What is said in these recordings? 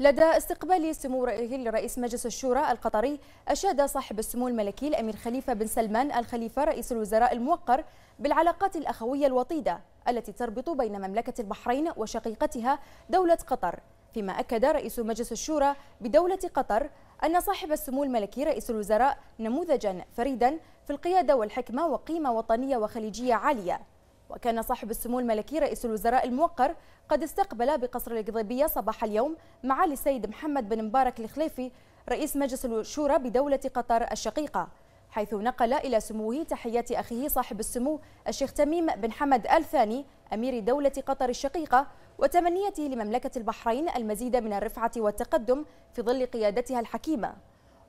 لدى استقبال سمو رئيس مجلس الشورى القطري أشاد صاحب السمو الملكي الأمير خليفة بن سلمان الخليفة رئيس الوزراء الموقر بالعلاقات الأخوية الوطيدة التي تربط بين مملكة البحرين وشقيقتها دولة قطر فيما أكد رئيس مجلس الشورى بدولة قطر أن صاحب السمو الملكي رئيس الوزراء نموذجا فريدا في القيادة والحكمة وقيمة وطنية وخليجية عالية وكان صاحب السمو الملكي رئيس الوزراء الموقر قد استقبل بقصر القضيبية صباح اليوم معالي السيد محمد بن مبارك الخليفي رئيس مجلس الشورى بدولة قطر الشقيقة حيث نقل إلى سموه تحيات أخيه صاحب السمو الشيخ تميم بن حمد آل ثاني أمير دولة قطر الشقيقة وتمنيته لمملكة البحرين المزيد من الرفعة والتقدم في ظل قيادتها الحكيمة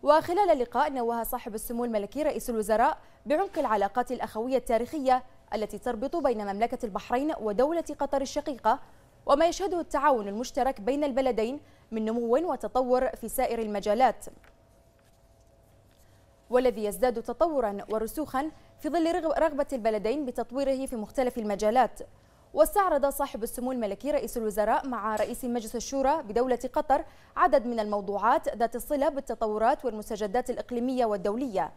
وخلال اللقاء نوه صاحب السمو الملكي رئيس الوزراء بعمق العلاقات الأخوية التاريخية التي تربط بين مملكة البحرين ودولة قطر الشقيقة وما يشهده التعاون المشترك بين البلدين من نمو وتطور في سائر المجالات والذي يزداد تطورا ورسوخا في ظل رغبة البلدين بتطويره في مختلف المجالات واستعرض صاحب السمو الملكي رئيس الوزراء مع رئيس مجلس الشورى بدولة قطر عدد من الموضوعات ذات الصلة بالتطورات والمستجدات الإقليمية والدولية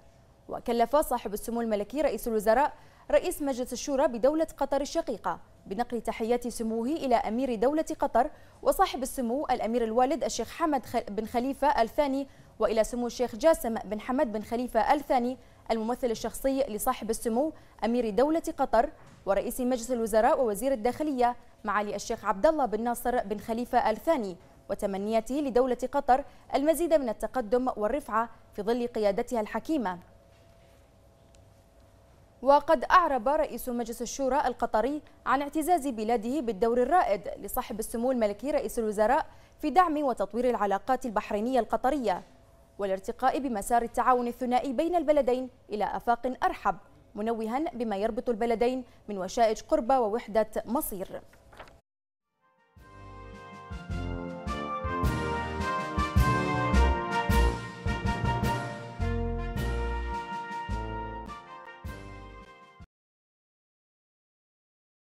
وكلف صاحب السمو الملكي رئيس الوزراء رئيس مجلس الشورى بدولة قطر الشقيقة بنقل تحيات سموه إلى أمير دولة قطر وصاحب السمو الأمير الوالد الشيخ حمد بن خليفة الثاني وإلى سمو الشيخ جاسم بن حمد بن خليفة الثاني الممثل الشخصي لصاحب السمو أمير دولة قطر ورئيس مجلس الوزراء ووزير الداخلية معالي الشيخ عبد الله بن ناصر بن خليفة الثاني وتمنياته لدولة قطر المزيد من التقدم والرفعة في ظل قيادتها الحكيمة وقد أعرب رئيس مجلس الشورى القطري عن اعتزاز بلاده بالدور الرائد لصاحب السمو الملكي رئيس الوزراء في دعم وتطوير العلاقات البحرينية القطرية والارتقاء بمسار التعاون الثنائي بين البلدين إلى آفاق أرحب منوها بما يربط البلدين من وشائج قربة ووحدة مصير